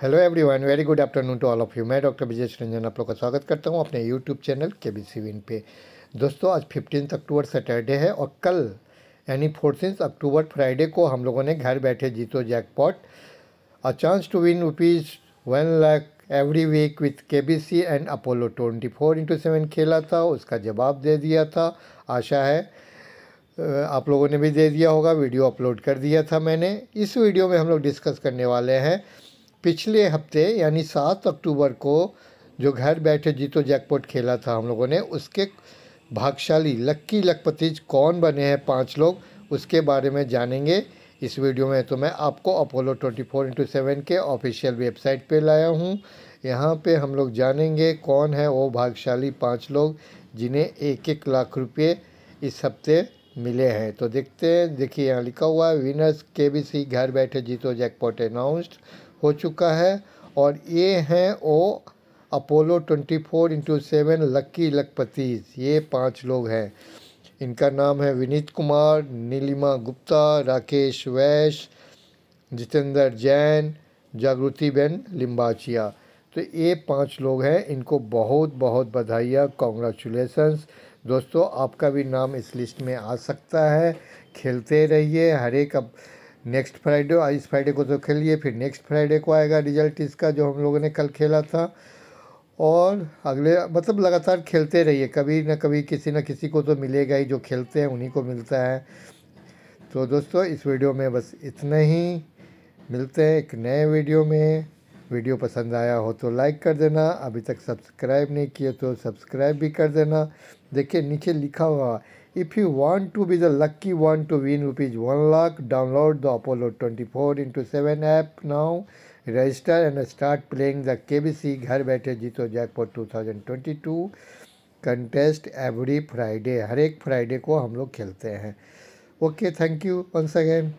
hello everyone very good afternoon to all of you मैं doctor Vijay Ranjan आप लोग का स्वागत करता हूँ अपने YouTube channel K B C win पे दोस्तों आज फिफ्टीन अक्टूबर सैटरडे है और कल यानी फोर्टीन अक्टूबर फ्राइडे को हम लोगों ने घर बैठे जीतो jackpot a chance to win rupees one lakh every week with K B C and Apollo twenty four into seven खेला था उसका जवाब दे दिया था आशा है आप लोगों ने भी दे दिया होगा वीडियो अपलोड कर दिया था मैंने इस वीडियो में हम लोग डिस्कस करने वाले हैं पिछले हफ्ते यानी सात अक्टूबर को जो घर बैठे जीतो जैकपॉट खेला था हम लोगों ने उसके भागशाली लक्की लखपति कौन बने हैं पांच लोग उसके बारे में जानेंगे इस वीडियो में तो मैं आपको Apollo twenty four into seven के ऑफिशियल वेबसाइट पे लाया हूँ यहाँ पे हम लोग जानेंगे कौन है वो भागशाली पांच लोग जिन्हें एक एक लाख रुपये इस हफ्ते मिले हैं तो देखते हैं देखिए यहाँ लिखा हुआ है विनर्स के बी सी घर बैठे जीतो जैकपॉट अनाउंस्ड हो चुका है और ये हैं O Apollo twenty four into seven lucky लखपतीज ये पांच लोग हैं इनका नाम है विनीत कुमार नीलिमा गुप्ता राकेश वैश जितेंद्र जैन जागृति बेन लिम्बाचिया तो ये पांच लोग हैं इनको बहुत बहुत बधाइयाँ कॉन्ग्रेचुलेसन्स दोस्तों आपका भी नाम इस लिस्ट में आ सकता है खेलते रहिए हर एक अब नेक्स्ट फ्राइडे इस फ्राइडे को तो खेलिए फिर नेक्स्ट फ्राइडे को आएगा रिजल्ट इसका जो हम लोगों ने कल खेला था और अगले मतलब लगातार खेलते रहिए कभी ना कभी किसी ना किसी को तो मिलेगा ही जो खेलते हैं उन्हीं को मिलता है तो दोस्तों इस वीडियो में बस इतना ही मिलते हैं एक नए वीडियो में वीडियो पसंद आया हो तो लाइक कर देना अभी तक सब्सक्राइब नहीं किए तो सब्सक्राइब भी कर देना देखिए नीचे लिखा हुआ if you want to be the lucky one to win rupees one lakh download the Apollo twenty four into seven app now register and start playing the K B C घर बैठे जीतो jackpot two thousand twenty two contest every Friday हर एक Friday को हम लोग खेलते हैं okay thank you once again